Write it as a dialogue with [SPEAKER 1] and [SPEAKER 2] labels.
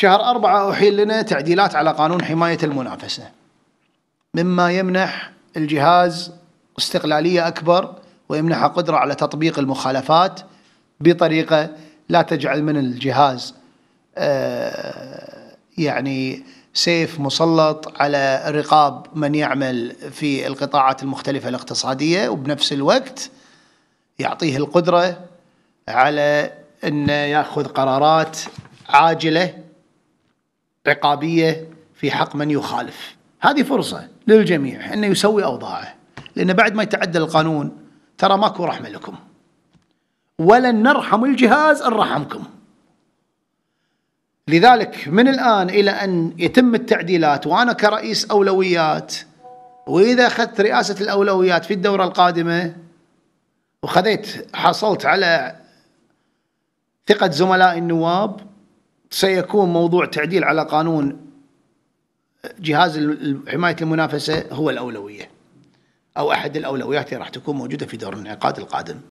[SPEAKER 1] شهر أربعة أحيل لنا تعديلات على قانون حماية المنافسة مما يمنح الجهاز استقلالية أكبر ويمنحها قدرة على تطبيق المخالفات بطريقة لا تجعل من الجهاز آه، يعني سيف مسلط على رقاب من يعمل في القطاعات المختلفة الاقتصادية وبنفس الوقت يعطيه القدرة على أن يأخذ قرارات عاجلة عقابيه في حق من يخالف هذه فرصه للجميع انه يسوي اوضاعه لان بعد ما يتعدل القانون ترى ماكو رحمه لكم ولن نرحم الجهاز ان رحمكم لذلك من الان الى ان يتم التعديلات وانا كرئيس اولويات واذا اخذت رئاسه الاولويات في الدوره القادمه وخذيت حصلت على ثقه زملائي النواب سيكون موضوع تعديل على قانون جهاز حماية المنافسة هو الأولوية أو أحد الأولويات اللي راح تكون موجودة في دور الانعقاد القادم